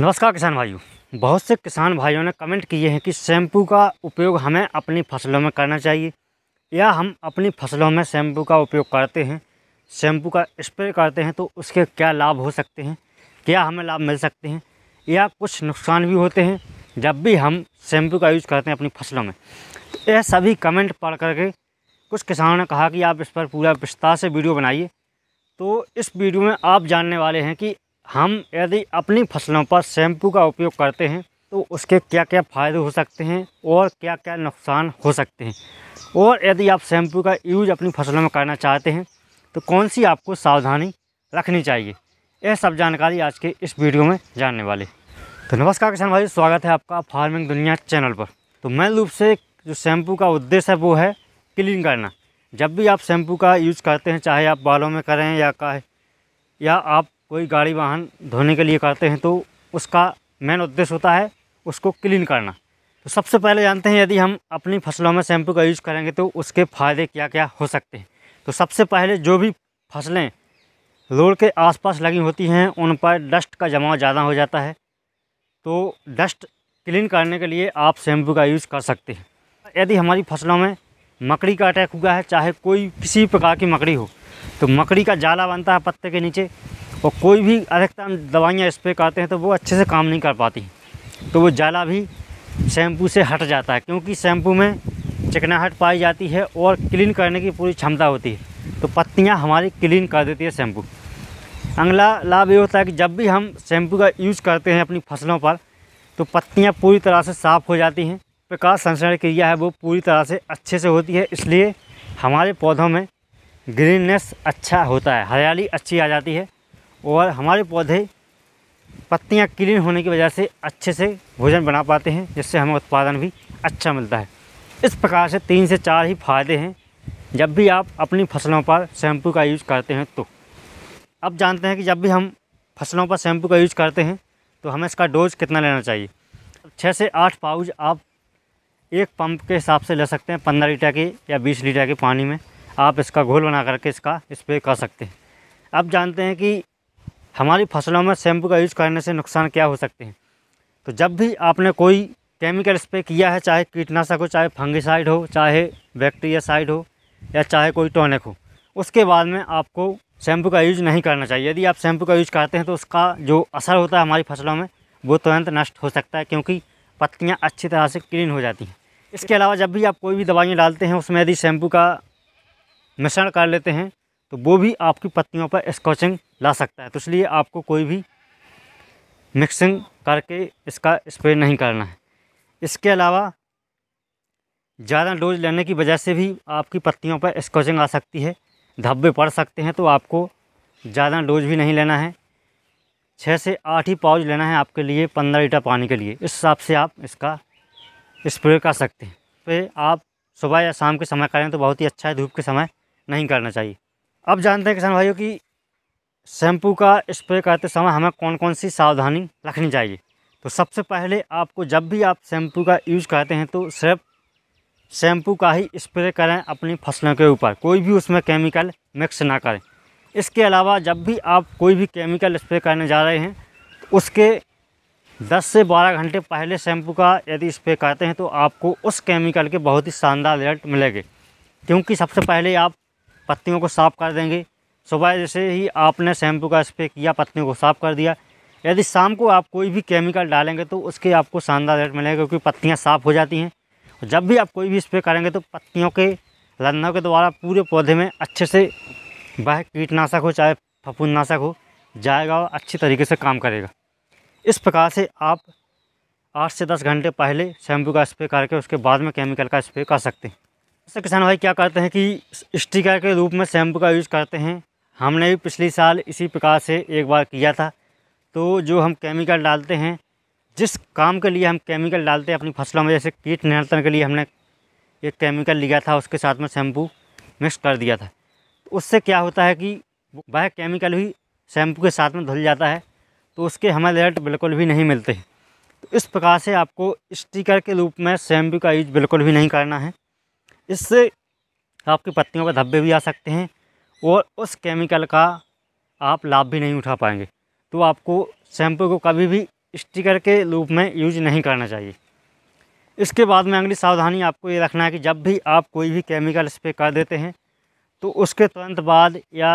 नमस्कार किसान भाइयों बहुत से किसान भाइयों ने कमेंट किए हैं कि शैम्पू का उपयोग हमें अपनी फसलों में करना चाहिए या हम अपनी फसलों में शैम्पू का उपयोग करते हैं शैम्पू का स्प्रे करते हैं तो उसके क्या लाभ हो सकते हैं क्या हमें लाभ मिल सकते हैं या कुछ नुकसान भी होते हैं जब भी हम शैम्पू का यूज़ करते हैं अपनी फसलों में तो यह सभी कमेंट पढ़ करके कुछ किसानों ने कहा कि आप इस पर पूरा विस्तार से वीडियो बनाइए तो इस वीडियो में आप जानने वाले हैं कि हम यदि अपनी फसलों पर शैम्पू का उपयोग करते हैं तो उसके क्या क्या फ़ायदे हो सकते हैं और क्या क्या नुकसान हो सकते हैं और यदि आप शैम्पू का यूज़ अपनी फसलों में करना चाहते हैं तो कौन सी आपको सावधानी रखनी चाहिए यह सब जानकारी आज के इस वीडियो में जानने वाले तो नमस्कार किसान भाई स्वागत है आपका फार्मिंग दुनिया चैनल पर तो मैं रूप से जो शैम्पू का उद्देश्य है वो है क्लीन करना जब भी आप शैम्पू का यूज़ करते हैं चाहे आप बालों में करें या का या आप कोई गाड़ी वाहन धोने के लिए करते हैं तो उसका मेन उद्देश्य होता है उसको क्लीन करना तो सबसे पहले जानते हैं यदि हम अपनी फसलों में शैम्पू का यूज़ करेंगे तो उसके फ़ायदे क्या क्या हो सकते हैं तो सबसे पहले जो भी फसलें रोड के आसपास लगी होती हैं उन पर डस्ट का जमाव ज़्यादा हो जाता है तो डस्ट क्लीन करने के लिए आप शैम्पू का यूज़ कर सकते हैं यदि हमारी फसलों में मकड़ी का अटैक हुआ है चाहे कोई किसी प्रकार की मकड़ी हो तो मकड़ी का जाला बनता है पत्ते के नीचे और कोई भी अधिकतर दवाइयाँ स्प्रे करते हैं तो वो अच्छे से काम नहीं कर पाती तो वो जाला भी शैम्पू से हट जाता है क्योंकि शैम्पू में चिकनाहट पाई जाती है और क्लीन करने की पूरी क्षमता होती है तो पत्तियाँ हमारी क्लीन कर देती है शैम्पू अगला लाभ ये होता है कि जब भी हम शैम्पू का यूज़ करते हैं अपनी फसलों पर तो पत्तियाँ पूरी तरह से साफ़ हो जाती हैं प्रकाश संसरण क्रिया है वो पूरी तरह से अच्छे से होती है इसलिए हमारे पौधों में ग्रीननेस अच्छा होता है हरियाली अच्छी आ जाती है और हमारे पौधे पत्तियाँ क्लीन होने की वजह से अच्छे से भोजन बना पाते हैं जिससे हमें उत्पादन भी अच्छा मिलता है इस प्रकार से तीन से चार ही फायदे हैं जब भी आप अपनी फसलों पर शैम्पू का यूज़ करते हैं तो अब जानते हैं कि जब भी हम फसलों पर शैम्पू का यूज़ करते हैं तो हमें इसका डोज कितना लेना चाहिए छः से आठ पाउच आप एक पंप के हिसाब से ले सकते हैं पंद्रह लीटर के या बीस लीटर के पानी में आप इसका घोल बना करके इसका स्प्रे कर सकते हैं अब जानते हैं कि हमारी फसलों में शैम्पू का यूज़ करने से नुकसान क्या हो सकते हैं तो जब भी आपने कोई केमिकल स्प्रे किया है चाहे कीटनाशक हो चाहे फंगिसाइड हो चाहे बैक्टीरियासाइड हो या चाहे कोई टॉनिक हो उसके बाद में आपको शैम्पू का यूज़ नहीं करना चाहिए यदि आप शैम्पू का यूज़ करते हैं तो उसका जो असर होता है हमारी फसलों में वो तुरंत नष्ट हो सकता है क्योंकि पत्तियाँ अच्छी तरह से क्लीन हो जाती हैं इसके अलावा जब भी आप कोई भी दवाइयाँ डालते हैं उसमें यदि शैम्पू का मिश्रण कर लेते हैं तो वो भी आपकी पत्तियों पर स्कॉचिंग ला सकता है तो इसलिए आपको कोई भी मिक्सिंग करके इसका स्प्रे नहीं करना है इसके अलावा ज़्यादा डोज लेने की वजह से भी आपकी पत्तियों पर स्कॉचिंग आ सकती है धब्बे पड़ सकते हैं तो आपको ज़्यादा डोज भी नहीं लेना है छः से आठ ही पाउच लेना है आपके लिए पंद्रह लीटर पानी के लिए इस हिसाब से आप इसका स्प्रे कर सकते हैं तो आप सुबह या शाम के समय करें तो बहुत ही अच्छा है धूप के समय नहीं करना चाहिए अब जानते हैं किसान भाइयों की शैम्पू का स्प्रे करते समय हमें कौन कौन सी सावधानी रखनी चाहिए तो सबसे पहले आपको जब भी आप शैम्पू का यूज़ करते हैं तो सिर्फ शैम्पू का ही स्प्रे करें अपनी फसलों के ऊपर कोई भी उसमें केमिकल मिक्स ना करें इसके अलावा जब भी आप कोई भी केमिकल स्प्रे करने जा रहे हैं तो उसके 10 से 12 घंटे पहले शैम्पू का यदि स्प्रे करते हैं तो आपको उस केमिकल के बहुत ही शानदार रिजल्ट मिलेंगे क्योंकि सबसे पहले आप पत्तियों को साफ़ कर देंगे सुबह जैसे ही आपने शैम्पू का स्प्रे किया पत्तियों को साफ़ कर दिया यदि शाम को आप कोई भी केमिकल डालेंगे तो उसके आपको शानदार रेट मिलेगा क्योंकि पत्तियाँ साफ़ हो जाती हैं जब भी आप कोई भी स्प्रे करेंगे तो पत्तियों के लंदों के द्वारा पूरे पौधे में अच्छे से वह कीटनाशक हो चाहे फफूंदनाशक हो जाएगा और अच्छी तरीके से काम करेगा इस प्रकार से आप आठ से दस घंटे पहले शैम्पू का स्प्रे करके उसके बाद में केमिकल का स्प्रे कर सकते हैं से किसान भाई क्या करते हैं कि स्टिकर के रूप में शैम्पू का यूज़ करते हैं हमने भी पिछले साल इसी प्रकार से एक बार किया था तो जो हम केमिकल डालते हैं जिस काम के लिए हम केमिकल डालते हैं अपनी फसलों में जैसे कीट नियंत्रण के लिए हमने एक केमिकल लिया था उसके साथ में शैम्पू मिक्स कर दिया था तो उससे क्या होता है कि वह केमिकल भी शैम्पू के साथ में धुल जाता है तो उसके हमें रिजल्ट बिल्कुल भी नहीं मिलते तो इस प्रकार से आपको स्टिकर के रूप में शैम्पू का यूज बिल्कुल भी नहीं करना है इससे आपकी पत्तियों पर धब्बे भी आ सकते हैं और उस केमिकल का आप लाभ भी नहीं उठा पाएंगे तो आपको शैम्पू को कभी भी स्टिकर के रूप में यूज नहीं करना चाहिए इसके बाद में अगली सावधानी आपको ये रखना है कि जब भी आप कोई भी केमिकल स्प्रे कर देते हैं तो उसके तुरंत बाद या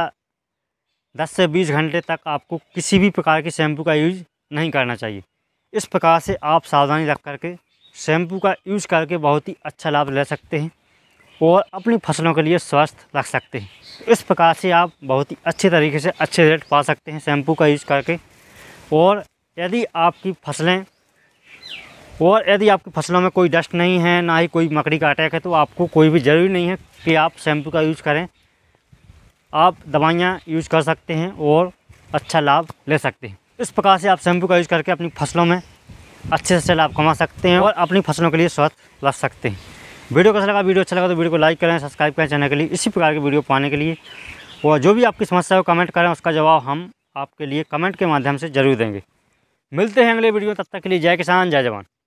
10 से 20 घंटे तक आपको किसी भी प्रकार के शैम्पू का यूज नहीं करना चाहिए इस प्रकार से आप सावधानी रख करके शैम्पू का यूज़ करके बहुत ही अच्छा लाभ ले सकते हैं और अपनी फसलों के लिए स्वस्थ रख सकते हैं इस प्रकार से आप बहुत ही अच्छे तरीके से अच्छे रेट पा सकते हैं शैम्पू का यूज़ करके और यदि आपकी फसलें और यदि आपकी फसलों में कोई डस्ट नहीं है ना ही कोई मकड़ी का अटैक है तो आपको कोई भी ज़रूरी नहीं है कि आप शैम्पू का यूज़ करें आप दवाइयाँ यूज़ कर सकते हैं और अच्छा लाभ ले सकते हैं इस प्रकार से आप शैम्पू का यूज़ करके अपनी फसलों में अच्छे से लाभ कमा सकते हैं और अपनी फसलों के लिए स्वस्थ रख सकते हैं वीडियो कैसा लगा वीडियो अच्छा लगा तो वीडियो को लाइक करें सब्सक्राइब करें चैनल के लिए इसी प्रकार के वीडियो पाने के लिए और जो भी आपकी समस्या हो कमेंट करें उसका जवाब हम आपके लिए कमेंट के माध्यम से जरूर देंगे मिलते हैं अगले वीडियो तब तक के लिए जय किसान जय जवान